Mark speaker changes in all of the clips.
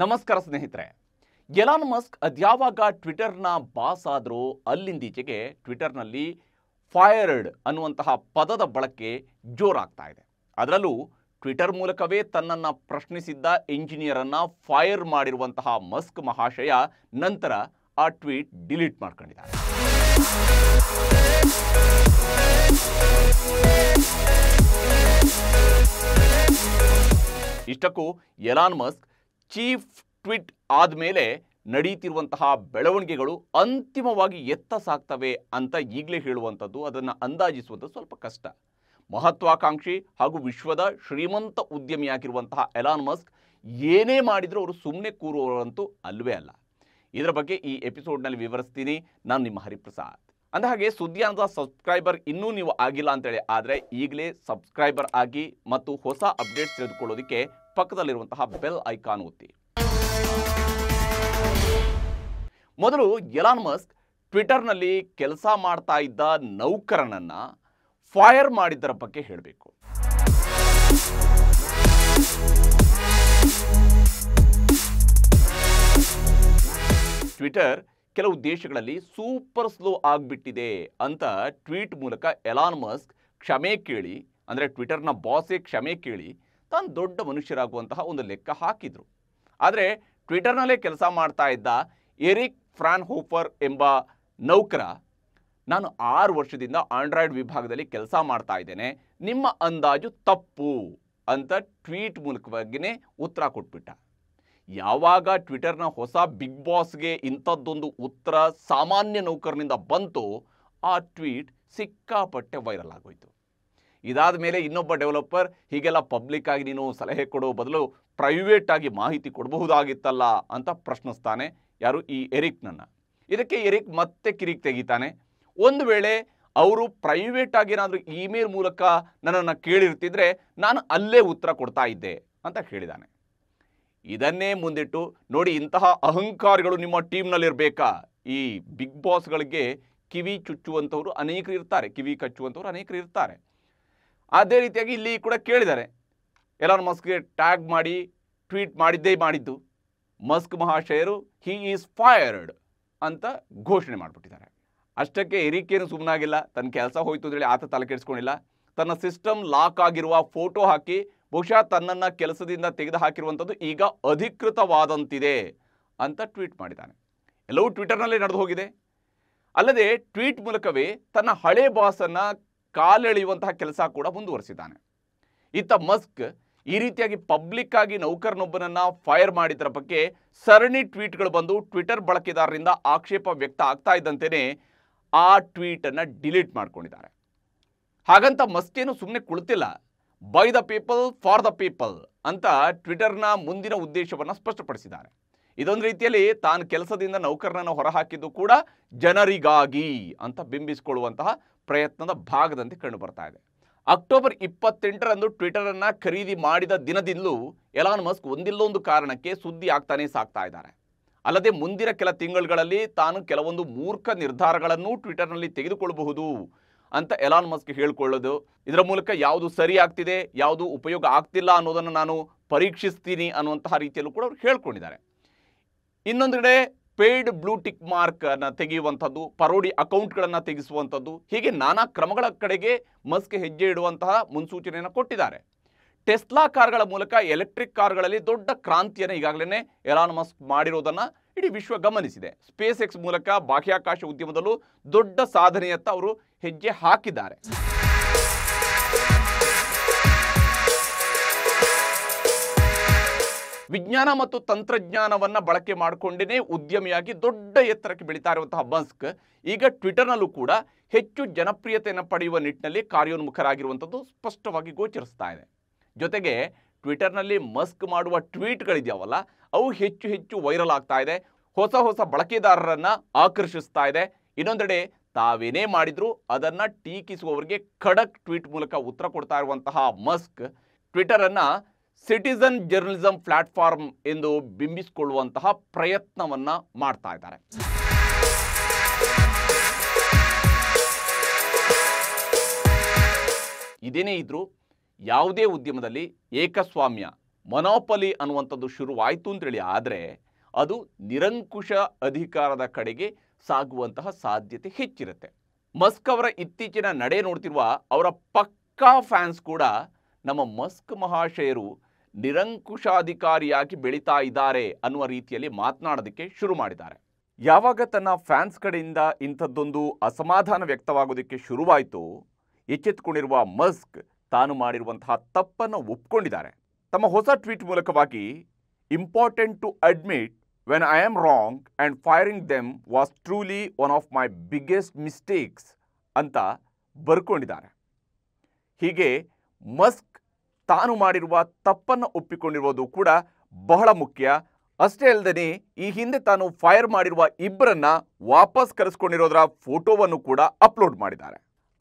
Speaker 1: ನಮಸ್ಕಾರ ಸ್ನೇಹಿತರೆ Elon Musk ಅದ್ಯಾವಾಗ ಟ್ವಿಟರ್ನ ಬಾಸ್ ಆದರೂ ಅಲ್ಲಿಂದೀಚೆಗೆ ಟ್ವಿಟರ್ನಲ್ಲಿ ಫೈರ್ಡ್ ಅನ್ನುವಂತಹ ಪದದ ಬಳಕೆ ಜೋರಾಗ್ತಾ ಇದೆ ಅದರಲ್ಲೂ ಟ್ವಿಟರ್ ಮೂಲಕವೇ ತನ್ನನ್ನು ಪ್ರಶ್ನಿಸಿದ್ದ ಇಂಜಿನಿಯರನ್ನು ಫೈರ್ ಮಾಡಿರುವಂತಹ ಮಸ್ಕ್ ಮಹಾಶಯ ನಂತರ ಆ ಟ್ವೀಟ್ ಡಿಲೀಟ್ ಮಾಡ್ಕೊಂಡಿದ್ದಾರೆ ಇಷ್ಟಕ್ಕೂ ಎಲಾನ್ ಮಸ್ಕ್ ಚೀಫ್ ಟ್ವಿಟ್ ಆದಮೇಲೆ ನಡೀತಿರುವಂತಹ ಬೆಳವಣಿಗೆಗಳು ಅಂತಿಮವಾಗಿ ಎತ್ತ ಸಾಕ್ತವೆ ಅಂತ ಈಗಲೇ ಹೇಳುವಂಥದ್ದು ಅದನ್ನು ಅಂದಾಜಿಸುವಂಥದ್ದು ಸ್ವಲ್ಪ ಕಷ್ಟ ಮಹತ್ವಾಕಾಂಕ್ಷಿ ಹಾಗೂ ವಿಶ್ವದ ಶ್ರೀಮಂತ ಉದ್ಯಮಿಯಾಗಿರುವಂತಹ ಎಲಾನ್ ಮಸ್ಕ್ ಏನೇ ಮಾಡಿದರೂ ಅವರು ಸುಮ್ಮನೆ ಕೂರುವವರಂತೂ ಅಲ್ವೇ ಅಲ್ಲ ಇದರ ಬಗ್ಗೆ ಈ ಎಪಿಸೋಡ್ನಲ್ಲಿ ವಿವರಿಸ್ತೀನಿ ನಾನು ನಿಮ್ಮ ಹರಿಪ್ರಸಾದ್ ಅಂದ ಹಾಗೆ ಸುದ್ದಿಯಾನದ ಸಬ್ಸ್ಕ್ರೈಬರ್ ಇನ್ನೂ ನೀವು ಆಗಿಲ್ಲ ಅಂತೇಳಿ ಆದರೆ ಈಗಲೇ ಸಬ್ಸ್ಕ್ರೈಬರ್ ಆಗಿ ಮತ್ತು ಹೊಸ ಅಪ್ಡೇಟ್ಸ್ ತಿಳಿದುಕೊಳ್ಳೋದಕ್ಕೆ ಪಕ್ಕದಲ್ಲಿರುವಂತಹ ಬೆಲ್ ಐಕಾನ್ ಒತ್ತಿ ಮೊದಲು ಎಲಾನ್ ಮಸ್ಕ್ ಟ್ವಿಟರ್ನಲ್ಲಿ ಕೆಲಸ ಮಾಡ್ತಾ ಇದ್ದ ನೌಕರನನ್ನ ಫೈರ್ ಮಾಡಿದ್ದರ ಬಗ್ಗೆ ಹೇಳಬೇಕು ಟ್ವಿಟರ್ ಕೆಲವು ದೇಶಗಳಲ್ಲಿ ಸೂಪರ್ ಸ್ಲೋ ಆಗಿಬಿಟ್ಟಿದೆ ಅಂತ ಟ್ವೀಟ್ ಮೂಲಕ ಎಲಾನ್ ಮಸ್ಕ್ ಕ್ಷಮೆ ಕೇಳಿ ಅಂದರೆ ಟ್ವಿಟರ್ನ ಬಾಸೇ ಕ್ಷಮೆ ಕೇಳಿ ತಾನು ದೊಡ್ಡ ಮನುಷ್ಯರಾಗುವಂತಹ ಒಂದು ಲೆಕ್ಕ ಹಾಕಿದರು ಆದರೆ ಟ್ವಿಟರ್ನಲ್ಲೇ ಕೆಲಸ ಮಾಡ್ತಾ ಇದ್ದ ಎರಿಕ್ ಫ್ರಾನ್ ಹೋಫರ್ ಎಂಬ ನೌಕರ ನಾನು ಆರು ವರ್ಷದಿಂದ ಆಂಡ್ರಾಯ್ಡ್ ವಿಭಾಗದಲ್ಲಿ ಕೆಲಸ ಮಾಡ್ತಾ ಇದ್ದೇನೆ ನಿಮ್ಮ ಅಂದಾಜು ತಪ್ಪು ಅಂತ ಟ್ವೀಟ್ ಮೂಲಕವಾಗಿಯೇ ಉತ್ತರ ಕೊಟ್ಬಿಟ್ಟ ಯಾವಾಗ ಟ್ವಿಟರ್ನ ಹೊಸ ಬಿಗ್ ಬಾಸ್ಗೆ ಇಂಥದ್ದೊಂದು ಉತ್ತರ ಸಾಮಾನ್ಯ ನೌಕರನಿಂದ ಬಂತು ಆ ಟ್ವೀಟ್ ಸಿಕ್ಕಾಪಟ್ಟೆ ವೈರಲ್ ಆಗೋಯಿತು ಇದಾದ ಮೇಲೆ ಇನ್ನೊಬ್ಬ ಡೆವಲಪರ್ ಹೀಗೆಲ್ಲ ಪಬ್ಲಿಕ್ ಆಗಿ ನೀನು ಸಲಹೆ ಕೊಡೋ ಬದಲು ಪ್ರೈವೇಟ್ ಆಗಿ ಮಾಹಿತಿ ಕೊಡಬಹುದಾಗಿತ್ತಲ್ಲ ಅಂತ ಪ್ರಶ್ನಿಸ್ತಾನೆ ಯಾರು ಈ ಎರಿಕ್ನನ್ನು ಇದಕ್ಕೆ ಎರಿಕ್ ಮತ್ತೆ ಕಿರಿಕ್ ತೆಗಿತಾನೆ ಒಂದು ವೇಳೆ ಅವರು ಪ್ರೈವೇಟ್ ಆಗಿ ಏನಾದರೂ ಇಮೇಲ್ ಮೂಲಕ ನನ್ನನ್ನು ಕೇಳಿರ್ತಿದ್ರೆ ನಾನು ಅಲ್ಲೇ ಉತ್ತರ ಕೊಡ್ತಾ ಇದ್ದೆ ಅಂತ ಹೇಳಿದ್ದಾನೆ ಇದನ್ನೇ ಮುಂದಿಟ್ಟು ನೋಡಿ ಇಂತಹ ಅಹಂಕಾರಗಳು ನಿಮ್ಮ ಟೀಮ್ನಲ್ಲಿರಬೇಕಾ ಈ ಬಿಗ್ ಬಾಸ್ಗಳಿಗೆ ಕಿವಿ ಚುಚ್ಚುವಂಥವರು ಅನೇಕರು ಇರ್ತಾರೆ ಕಿವಿ ಕಚ್ಚುವಂಥವ್ರು ಅನೇಕರು ಇರ್ತಾರೆ ಅದೇ ರೀತಿಯಾಗಿ ಇಲ್ಲಿ ಕೂಡ ಕೇಳಿದ್ದಾರೆ ಎಲಾನ್ ಮಸ್ಕ್ಗೆ ಟ್ಯಾಗ್ ಮಾಡಿ ಟ್ವೀಟ್ ಮಾಡಿದ್ದೇ ಮಾಡಿದ್ದು ಮಸ್ಕ್ ಮಹಾಶಯರು ಹಿ ಈಸ್ ಫೈರ್ಡ್ ಅಂತ ಘೋಷಣೆ ಮಾಡಿಬಿಟ್ಟಿದ್ದಾರೆ ಅಷ್ಟಕ್ಕೆ ಎರಿಕೇನು ಸುಮ್ಮನಾಗಿಲ್ಲ ತನ್ನ ಕೆಲಸ ಹೋಯ್ತು ಅಂತೇಳಿ ಆತ ತಲೆ ಕೆಡಿಸ್ಕೊಂಡಿಲ್ಲ ತನ್ನ ಸಿಸ್ಟಮ್ ಲಾಕ್ ಆಗಿರುವ ಫೋಟೋ ಹಾಕಿ ಬಹುಶಃ ತನ್ನನ್ನು ಕೆಲಸದಿಂದ ತೆಗೆದು ಹಾಕಿರುವಂಥದ್ದು ಈಗ ಅಧಿಕೃತವಾದಂತಿದೆ ಅಂತ ಟ್ವೀಟ್ ಮಾಡಿದ್ದಾನೆ ಎಲ್ಲವೂ ಟ್ವಿಟರ್ನಲ್ಲೇ ನಡೆದು ಹೋಗಿದೆ ಅಲ್ಲದೆ ಟ್ವೀಟ್ ಮೂಲಕವೇ ತನ್ನ ಹಳೆ ಬಾಸನ್ನು ಕಾಲೆಳೆಯುವಂತಹ ಕೆಲಸ ಕೂಡ ಮುಂದುವರಿಸಿದ್ದಾನೆ ಇತ್ತ ಮಸ್ಕ್ ಈ ರೀತಿಯಾಗಿ ಪಬ್ಲಿಕ್ ಆಗಿ ನೌಕರನೊಬ್ಬನನ್ನ ಫೈರ್ ಮಾಡಿದರ ಬಗ್ಗೆ ಸರಣಿ ಟ್ವೀಟ್ಗಳು ಬಂದು ಟ್ವಿಟರ್ ಬಳಕೆದಾರರಿಂದ ಆಕ್ಷೇಪ ವ್ಯಕ್ತ ಆಗ್ತಾ ಇದ್ದಂತೆಯೇ ಆ ಟ್ವೀಟನ್ನು ಡಿಲೀಟ್ ಮಾಡ್ಕೊಂಡಿದ್ದಾರೆ ಹಾಗಂತ ಮಸ್ಕೇನು ಸುಮ್ಮನೆ ಕುಳಿತಿಲ್ಲ by the people for the people ಅಂತ ಟ್ವಿಟರ್ನ ಮುಂದಿನ ಉದ್ದೇಶವನ್ನು ಸ್ಪಷ್ಟಪಡಿಸಿದ್ದಾರೆ ಇದೊಂದು ರೀತಿಯಲ್ಲಿ ತಾನು ಕೆಲಸದಿಂದ ನೌಕರನನ್ನು ಹೊರಹಾಕಿದ್ದು ಕೂಡ ಜನರಿಗಾಗಿ ಅಂತ ಬಿಂಬಿಸಿಕೊಳ್ಳುವಂತಹ ಪ್ರಯತ್ನದ ಭಾಗದಂತೆ ಕಂಡು ಬರ್ತಾ ಇದೆ ಅಕ್ಟೋಬರ್ ಇಪ್ಪತ್ತೆಂಟರಂದು ಟ್ವಿಟರ್ ಅನ್ನ ಖರೀದಿ ಮಾಡಿದ ದಿನದಿಂದಲೂ ಎಲಾನ್ ಮಸ್ಕ್ ಒಂದಿಲ್ಲೊಂದು ಕಾರಣಕ್ಕೆ ಸುದ್ದಿ ಆಗ್ತಾನೆ ಸಾಕ್ತಾ ಇದ್ದಾರೆ ಅಲ್ಲದೆ ಮುಂದಿನ ಕೆಲ ತಿಂಗಳುಗಳಲ್ಲಿ ತಾನು ಕೆಲವೊಂದು ಮೂರ್ಖ ನಿರ್ಧಾರಗಳನ್ನು ಟ್ವಿಟರ್ನಲ್ಲಿ ತೆಗೆದುಕೊಳ್ಳಬಹುದು ಅಂತ ಎಲಾನ್ ಮಸ್ಕ್ ಹೇಳ್ಕೊಳ್ಳೋದು ಇದರ ಮೂಲಕ ಯಾವುದು ಸರಿ ಆಗ್ತಿದೆ ಯಾವುದು ಉಪಯೋಗ ಆಗ್ತಿಲ್ಲ ಅನ್ನೋದನ್ನು ನಾನು ಪರೀಕ್ಷಿಸ್ತೀನಿ ಅನ್ನುವಂತಹ ರೀತಿಯಲ್ಲೂ ಕೂಡ ಅವ್ರು ಹೇಳ್ಕೊಂಡಿದ್ದಾರೆ ಇನ್ನೊಂದು ಕಡೆ ಪೇಯ್ಡ್ ಬ್ಲೂ ಟಿಕ್ ಮಾರ್ಕ್ ಅನ್ನ ತೆಗೆಯುವಂಥದ್ದು ಪರೋಡಿ ಅಕೌಂಟ್ಗಳನ್ನು ತೆಗೆಸುವಂಥದ್ದು ಹೀಗೆ ನಾನಾ ಕ್ರಮಗಳ ಕಡೆಗೆ ಮಸ್ಕ್ ಹೆಜ್ಜೆ ಇಡುವಂತಹ ಮುನ್ಸೂಚನೆಯನ್ನು ಕೊಟ್ಟಿದ್ದಾರೆ ಟೆಸ್ಲಾ ಕಾರ್ಗಳ ಮೂಲಕ ಎಲೆಕ್ಟ್ರಿಕ್ ಕಾರ್ಗಳಲ್ಲಿ ದೊಡ್ಡ ಕ್ರಾಂತಿಯನ್ನು ಈಗಾಗಲೇ ಎಲಾನ್ ಮಸ್ಕ್ ಮಾಡಿರೋದನ್ನು ಇಡೀ ವಿಶ್ವ ಗಮನಿಸಿದೆ ಸ್ಪೇಸ್ ಎಕ್ಸ್ ಮೂಲಕ ಬಾಹ್ಯಾಕಾಶ ಉದ್ಯಮದಲ್ಲೂ ದೊಡ್ಡ ಸಾಧನೆಯತ್ತ ಅವರು ಹೆಜ್ಜೆ ಹಾಕಿದ್ದಾರೆ ವಿಜ್ಞಾನ ಮತ್ತು ತಂತ್ರಜ್ಞಾನವನ್ನು ಬಳಕೆ ಮಾಡಿಕೊಂಡೇ ಉದ್ಯಮಿಯಾಗಿ ದೊಡ್ಡ ಎತ್ತರಕ್ಕೆ ಬೆಳೀತಾ ಇರುವಂತಹ ಮಸ್ಕ್ ಈಗ ಟ್ವಿಟರ್ನಲ್ಲೂ ಕೂಡ ಹೆಚ್ಚು ಜನಪ್ರಿಯತೆಯನ್ನು ಪಡೆಯುವ ನಿಟ್ಟಿನಲ್ಲಿ ಕಾರ್ಯೋನ್ಮುಖರಾಗಿರುವಂಥದ್ದು ಸ್ಪಷ್ಟವಾಗಿ ಗೋಚರಿಸ್ತಾ ಇದೆ ಜೊತೆಗೆ ಟ್ವಿಟರ್ನಲ್ಲಿ ಮಸ್ಕ್ ಮಾಡುವ ಟ್ವೀಟ್ಗಳಿದೆಯಾವಲ್ಲ ಅವು ಹೆಚ್ಚು ಹೆಚ್ಚು ವೈರಲ್ ಆಗ್ತಾ ಇದೆ ಹೊಸ ಹೊಸ ಬಳಕೆದಾರರನ್ನು ಆಕರ್ಷಿಸ್ತಾ ಇದೆ ಇನ್ನೊಂದೆಡೆ ತಾವೇನೇ ಮಾಡಿದರೂ ಅದನ್ನು ಟೀಕಿಸುವವರಿಗೆ ಖಡಕ್ ಟ್ವೀಟ್ ಮೂಲಕ ಉತ್ತರ ಕೊಡ್ತಾ ಇರುವಂತಹ ಮಸ್ಕ್ ಟ್ವಿಟರನ್ನು ಸಿಟಿಸನ್ ಜರ್ನಲಿಸಂ ಪ್ಲಾಟ್ಫಾರ್ಮ್ ಎಂದು ಬಿಂಬಿಸಿಕೊಳ್ಳುವಂತಹ ಪ್ರಯತ್ನವನ್ನ ಮಾಡ್ತಾ ಇದ್ದಾರೆ ಇದೇನೇ ಇದ್ರು ಯಾವುದೇ ಉದ್ಯಮದಲ್ಲಿ ಏಕಸ್ವಾಮ್ಯ ಮನೋಪಲಿ ಅನ್ನುವಂಥದ್ದು ಶುರುವಾಯಿತು ಅಂತೇಳಿ ಆದರೆ ಅದು ನಿರಂಕುಶ ಅಧಿಕಾರದ ಕಡೆಗೆ ಸಾಗುವಂತಹ ಸಾಧ್ಯತೆ ಹೆಚ್ಚಿರುತ್ತೆ ಮಸ್ಕ್ ಅವರ ಇತ್ತೀಚಿನ ನಡೆ ನೋಡ್ತಿರುವ ಅವರ ಪಕ್ಕಾ ಫ್ಯಾನ್ಸ್ ಕೂಡ ನಮ್ಮ ಮಸ್ಕ್ ಮಹಾಶಯರು ನಿರಂಕುಶಾಧಿಕಾರಿಯಾಗಿ ಬೆಳೀತಾ ಇದ್ದಾರೆ ಅನ್ನುವ ರೀತಿಯಲ್ಲಿ ಮಾತನಾಡೋದಕ್ಕೆ ಶುರು ಮಾಡಿದ್ದಾರೆ ಯಾವಾಗ ತನ್ನ ಫ್ಯಾನ್ಸ್ ಕಡೆಯಿಂದ ಇಂಥದ್ದೊಂದು ಅಸಮಾಧಾನ ವ್ಯಕ್ತವಾಗೋದಕ್ಕೆ ಶುರುವಾಯಿತು ಎಚ್ಚೆತ್ತುಕೊಂಡಿರುವ ಮಸ್ಕ್ ತಾನು ಮಾಡಿರುವಂತಹ ತಪ್ಪನ್ನು ಒಪ್ಕೊಂಡಿದ್ದಾರೆ ತಮ್ಮ ಹೊಸ ಟ್ವೀಟ್ ಮೂಲಕವಾಗಿ important to admit when I am wrong and firing them was truly one of my biggest mistakes ಅಂತ ಬರ್ಕೊಂಡಿದ್ದಾರೆ ಹೀಗೆ ಮಸ್ಕ್ ತಾನು ಮಾಡಿರುವ ತಪ್ಪನ್ನು ಒಪ್ಪಿಕೊಂಡಿರುವುದು ಕೂಡ ಬಹಳ ಮುಖ್ಯ ಅಷ್ಟೇ ಅಲ್ಲದೆ ಈ ಹಿಂದೆ ತಾನು ಫೈರ್ ಮಾಡಿರುವ ಇಬ್ಬರನ್ನ ವಾಪಸ್ ಕರೆಸ್ಕೊಂಡಿರೋದರ ಫೋಟೋವನ್ನು ಕೂಡ ಅಪ್ಲೋಡ್ ಮಾಡಿದ್ದಾರೆ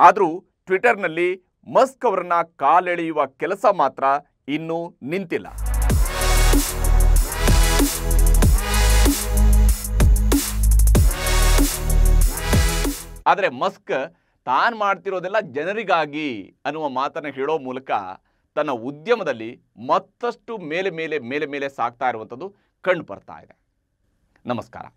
Speaker 1: ಆದರೂ ಟ್ವಿಟರ್ನಲ್ಲಿ ಮಸ್ಕ್ ಅವರನ್ನ ಕಾಲೆಳೆಯುವ ಕೆಲಸ ಮಾತ್ರ ಇನ್ನೂ ನಿಂತಿಲ್ಲ ಆದರೆ ಮಸ್ಕ್ ತಾನು ಮಾಡ್ತಿರೋದೆಲ್ಲ ಜನರಿಗಾಗಿ ಅನ್ನುವ ಮಾತನ್ನು ಹೇಳೋ ಮೂಲಕ ತನ್ನ ಉದ್ಯಮದಲ್ಲಿ ಮತ್ತಷ್ಟು ಮೇಲೆ ಮೇಲೆ ಮೇಲೆ ಮೇಲೆ ಸಾಕ್ತಾ ಇರುವಂಥದ್ದು ಕಂಡು ಬರ್ತಾ ಇದೆ ನಮಸ್ಕಾರ